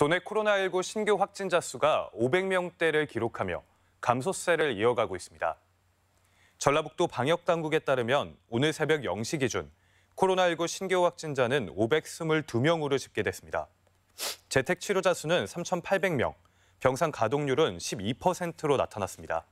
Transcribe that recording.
도내 코로나19 신규 확진자 수가 500명대를 기록하며 감소세를 이어가고 있습니다. 전라북도 방역당국에 따르면 오늘 새벽 0시 기준 코로나19 신규 확진자는 522명으로 집계됐습니다. 재택 치료자 수는 3,800명, 병상 가동률은 12%로 나타났습니다.